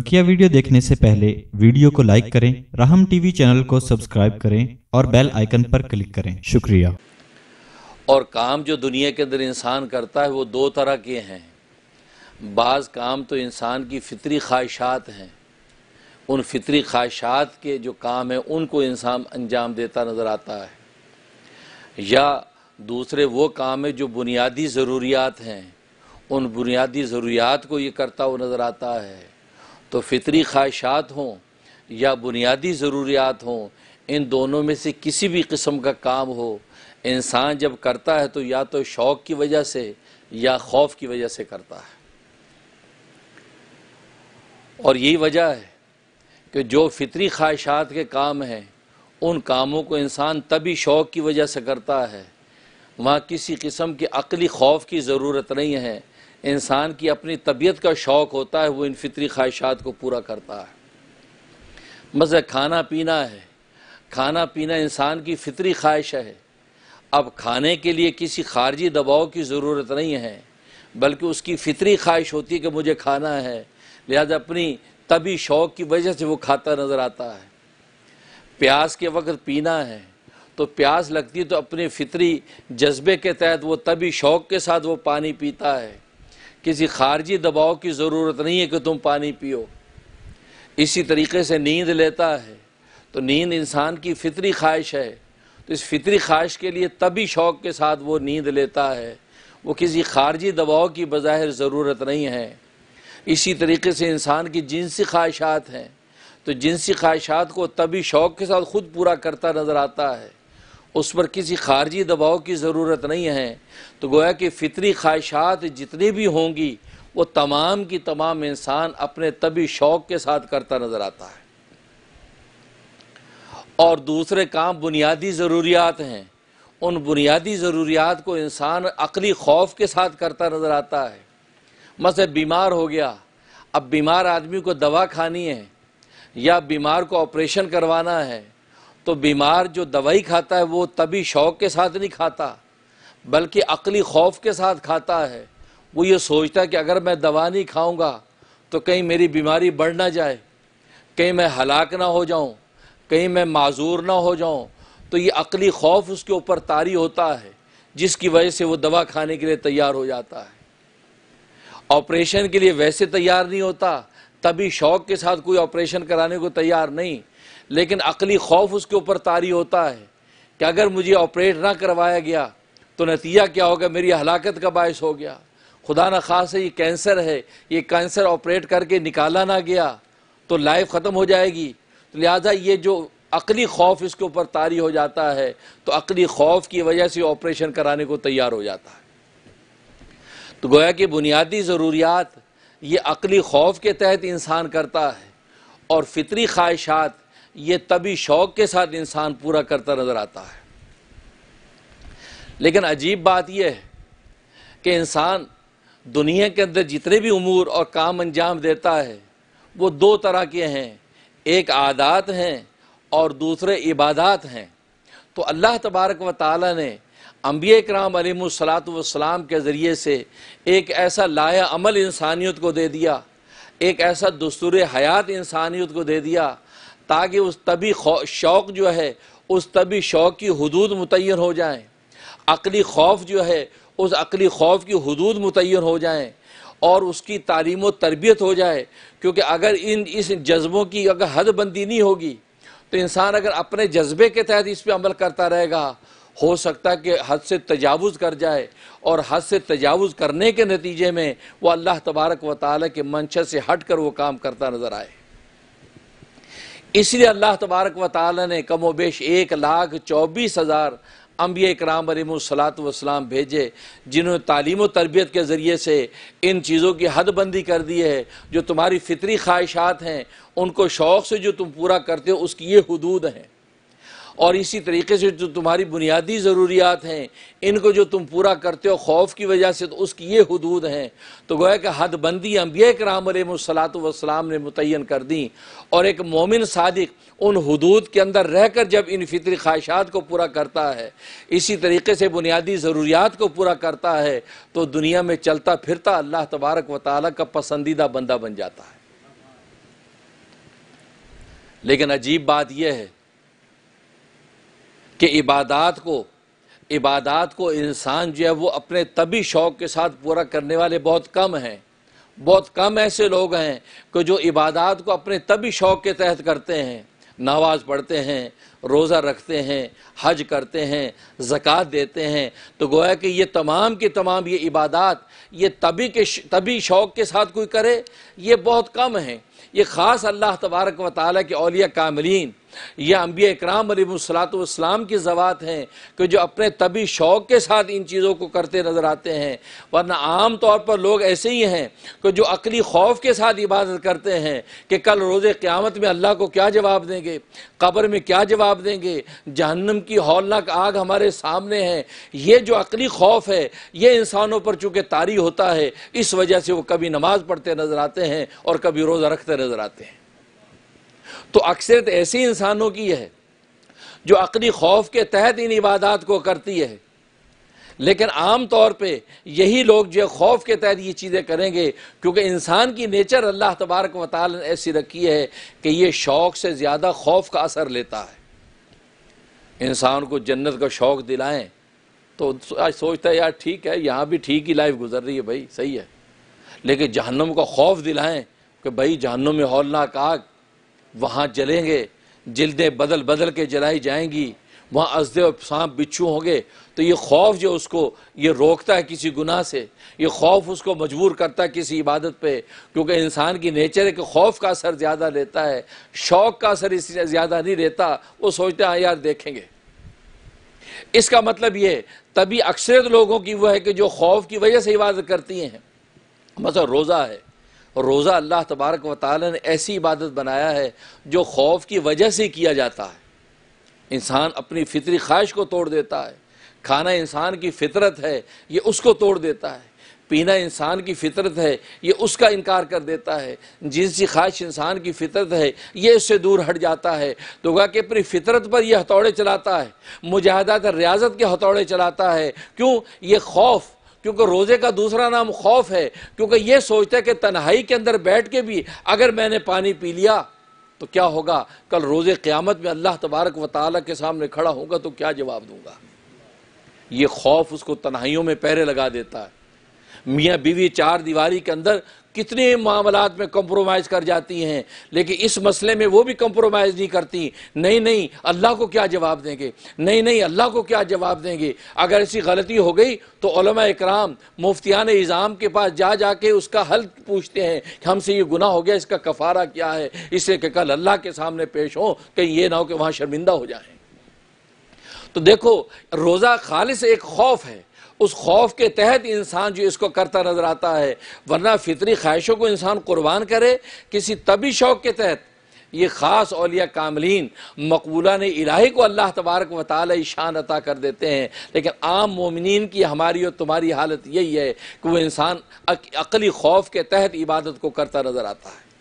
बकिया वीडियो देखने से पहले वीडियो को लाइक करें राहम टीवी चैनल को सब्सक्राइब करें और बेल आइकन पर क्लिक करें शुक्रिया और काम जो दुनिया के अंदर इंसान करता है वो दो तरह के हैं बाज़ काम तो इंसान की फितरी ख्वाहिशात हैं उन फितरी ख्वाहिशात के जो काम हैं उनको इंसान अंजाम देता नज़र आता है या दूसरे वो काम है जो बुनियादी ज़रूरियात हैं उन बुनियादी ज़रूरियात को ये करता हुआ नज़र आता है तो फितरी ख्वाहिशात हों या बुनियादी ज़रूरियात हों इन दोनों में से किसी भी किस्म का काम हो इंसान जब करता है तो या तो शौक़ की वजह से या खौफ की वजह से करता है और यही वजह है कि जो फितरी ख्वाहिशात के काम हैं उन कामों को इंसान तभी शौक़ की वजह से करता है वहाँ किसी किस्म के अकली खौफ की ज़रूरत नहीं है इंसान की अपनी तबीयत का शौक़ होता है वो इन फितरी ख्वाहिशात को पूरा करता है मज़े खाना पीना है खाना पीना इंसान की फितरी ख्वाहिश है अब खाने के लिए किसी खारजी दबाव की ज़रूरत नहीं है बल्कि उसकी फितरी ख्वाहिश होती है कि मुझे खाना है लिहाजा अपनी तभी शौक़ की वजह से वो खाता नज़र आता है प्यास के वक्त पीना है तो प्यास लगती है तो अपने फितरी जज्बे के तहत वो तभी शौक़ के साथ वो पानी पीता है किसी खारजी दबाव की ज़रूरत नहीं है कि तुम पानी पियो इसी तरीके से नींद लेता है तो नींद इंसान की फितरी ख्वाहिश है तो इस फितरी ख्वाहिश के लिए तभी शौक़ के साथ वो नींद लेता है वो किसी खारजी दबाव की बज़ाहिर ज़रूरत नहीं है इसी तरीके से इंसान की जिनसी ख्वाहिशात हैं तो जिनसी ख्वाहिशात को तभी शौक़ के साथ ख़ुद पूरा करता नज़र आता है उस पर किसी खारजी दबाव की ज़रूरत नहीं है तो गोया कि फितरी ख्वाहिशात जितनी भी होंगी वो तमाम की तमाम इंसान अपने तभी शौक़ के साथ करता नज़र आता है और दूसरे काम बुनियादी ज़रूरियात हैं उन बुनियादी ज़रूरियात को इंसान अकली खौफ के साथ करता नज़र आता है मसलन बीमार हो गया अब बीमार आदमी को दवा खानी है या बीमार को ऑपरेशन करवाना है तो बीमार जो दवाई खाता है वो तभी शौक के साथ नहीं खाता बल्कि अकली खौफ के साथ खाता है वो ये सोचता है कि अगर मैं दवा नहीं खाऊंगा तो कहीं मेरी बीमारी बढ़ ना जाए कहीं मैं हलाक ना हो जाऊं कहीं मैं माजूर ना हो जाऊं तो ये अकली खौफ उसके ऊपर तारी होता है जिसकी वजह से वो दवा खाने के लिए तैयार हो जाता है ऑपरेशन के लिए वैसे तैयार नहीं होता तभी शौक के साथ कोई ऑपरेशन कराने को तैयार नहीं लेकिन अकली खौफ उसके ऊपर तारी होता है कि अगर मुझे ऑपरेट ना करवाया गया तो नतीजा क्या होगा मेरी हलाकत का बायस हो गया खुदा न खास है ये कैंसर है ये कैंसर ऑपरेट करके निकाला ना गया तो लाइफ ख़त्म हो जाएगी तो लिहाजा ये जो अकली खौफ इसके ऊपर तारी हो जाता है तो अकली खौफ की वजह से ऑपरेशन कराने को तैयार हो जाता है तो गोया कि बुनियादी ज़रूरियात ये अकली खौफ के तहत इंसान करता है और फितरी ख्वाहिशात ये तभी शौक के साथ इंसान पूरा करता नज़र आता है लेकिन अजीब बात यह है कि इंसान दुनिया के अंदर जितने भी उमूर और काम अंजाम देता है वो दो तरह के हैं एक आदात हैं और दूसरे इबादात हैं तो अल्लाह तबारक व ताली ने अम्बिया कराम अलमसलात वसलाम के ज़रिए से एक ऐसा लाया अमल इंसानियत को दे दिया एक ऐसा दस्तूर हयात इंसानियत को दे दिया ताकि उस तभी शौक जो है उस तभी शौक की हदूद मुतन हो जाए अकली खौफ जो है उस अकली खौफ की हदूद मुतन हो जाए और उसकी तालीम तरबियत हो जाए क्योंकि अगर इन इस जज्बों की अगर हद बंदी नहीं होगी तो इंसान अगर अपने जज्बे के तहत इस पर अमल करता रहेगा हो सकता है कि हद से तजावज़ कर जाए और हद से तजावज़ करने के नतीजे में वह अल्लाह तबारक व ताली के मंशा से हट कर वो काम करता नज़र आए इसलिए अल्लाह तबारक व ताली ने कमो बेश एक लाख चौबीस हज़ार अम्बिया कराम सलात वसलाम भेजे जिन्होंने तालीम व तरबियत के ज़रिए से इन चीज़ों की हदबंदी कर दी है जो तुम्हारी फितरी ख्वाहिशात हैं उनको शौक़ से जो तुम पूरा करते हो उसकी ये हदूद हैं और इसी तरीके से जो तुम्हारी बुनियादी ज़रूरियात हैं इनको जो तुम पूरा करते हो खौफ की वजह से तो उसकी ये हदूद हैं तो गोया कि हदबंदी अम्बिया कराम सलात वसलाम ने मुतन कर दी और एक मोमिन सदक उन हदूद के अंदर रह कर जब इन फितरी ख्वाहिशात को पूरा करता है इसी तरीके से बुनियादी ज़रूरियात को पूरा करता है तो दुनिया में चलता फिरता अल्लाह तबारक व ताली का पसंदीदा बंदा बन जाता है लेकिन अजीब बात यह है कि इबादात को इबादत को इंसान जो है वो अपने तभी शौक़ के साथ पूरा करने वाले बहुत कम हैं बहुत कम ऐसे लोग हैं कि जो इबादात को अपने तभी शौक़ के तहत करते हैं नमाज पढ़ते हैं रोज़ा रखते हैं हज करते हैं ज़क़़त देते हैं तो गोया कि ये तमाम के तमाम ये इबादत ये तभी के तभी शौक़ के साथ कोई करे ये बहुत कम हैं ये ख़ास अल्लाह तबारक व ताली के अलिया कामलिन यह अम्बिया इकराम अलीसलातम की ज़वात हैं कि जो अपने तभी शौक़ के साथ इन चीज़ों को करते नज़र आते हैं वरना आम तौर पर लोग ऐसे ही हैं कि जो अकली खौफ के साथ इबादत करते हैं कि कल रोज़ क़्यामत में अल्लाह को क्या जवाब देंगे कब्र में क्या जवाब देंगे जहन्नम की हौलनाक आग हमारे सामने है ये जो अकली खौफ है ये इंसानों पर चूँकि तारी होता है इस वजह से वो कभी नमाज़ पढ़ते नज़र आते हैं और कभी रोज़ा रखते नज़र आते हैं तो अक्सरत तो ऐसी इंसानों की है जो अकली खौफ के तहत इन इबादत को करती है लेकिन आम तौर पर यही लोग जो खौफ के तहत ये चीज़ें करेंगे क्योंकि इंसान की नेचर अल्लाह तबारक वाल ने ऐसी रखी है कि ये शौक़ से ज़्यादा खौफ का असर लेता है इंसान को जन्नत का शौक़ दिलाएं तो आज सोचता है यार ठीक है यहाँ भी ठीक ही लाइफ गुजर रही है भाई सही है लेकिन जहनम का खौफ दिलाएं कि भाई जहनम में हौलनाक आग वहाँ जलेंगे जल्दें बदल बदल के जलाई जाएंगी वहाँ अजद और सांप बिच्छू होंगे तो ये खौफ जो उसको ये रोकता है किसी गुनाह से ये खौफ उसको मजबूर करता है किसी इबादत पे क्योंकि इंसान की नेचर है कि खौफ का असर ज़्यादा लेता है शौक का असर इससे ज़्यादा नहीं रहता वो सोचते हैं यार देखेंगे इसका मतलब ये तभी अक्सर लोगों की वह है कि जो खौफ की वजह से इबादत करती हैं मतलब रोज़ा है और रोज़ा अल्लाह तबारक व ताली ने ऐसी इबादत बनाया है जो खौफ की वजह से किया जाता है इंसान अपनी फितरी ख्वाहिश को तोड़ देता है खाना इंसान की फितरत है ये उसको तोड़ देता है पीना इंसान की फितरत है ये उसका इनकार कर देता है जिनसी ख्वाहिश इंसान की फितरत है ये इससे दूर हट जाता है तो गा कि अपनी फितरत पर यह हथौड़े चलाता है मुजाहदात रियाजत के हथौड़े चलाता है क्यों ये खौफ क्योंकि रोज़े का दूसरा नाम खौफ है क्योंकि यह सोचते हैं कि तन्हाई के अंदर बैठ के भी अगर मैंने पानी पी लिया तो क्या होगा कल रोजे क़्यामत में अल्लाह तबारक व ताली के सामने खड़ा होगा तो क्या जवाब दूंगा यह खौफ उसको तन्हाइयों में पहरे लगा देता है मियाँ बीवी चार दीवारी के अंदर कितने मामला में कंप्रोमाइज़ कर जाती हैं लेकिन इस मसले में वो भी कंप्रोमाइज़ नहीं करती नहीं नहीं अल्लाह को क्या जवाब देंगे नहीं नहीं अल्लाह को क्या जवाब देंगे अगर ऐसी गलती हो गई तो इक्राम मुफ्तियान इज़ाम के पास जा जाके उसका हल पूछते हैं कि हमसे ये गुना हो गया इसका कफारा क्या है इसे कि कल अल्लाह के सामने पेश हो कहीं ये ना हो कि वहाँ शर्मिंदा हो जाए तो देखो रोज़ा खालिश एक खौफ है उस खौफ के तहत इंसान जो इसको करता नजर आता है वरना फितरी ख्वाहिशों को इंसान कुर्बान करे किसी तभी शौक के तहत ये ख़ास अलिया कामलिन मकबूला ने इलाही को अल्लाह तबारक व ताली शान अता कर देते हैं लेकिन आम ममिन की हमारी और तुम्हारी हालत यही है कि वह इंसान अकली खौफ के तहत इबादत को करता नज़र आता है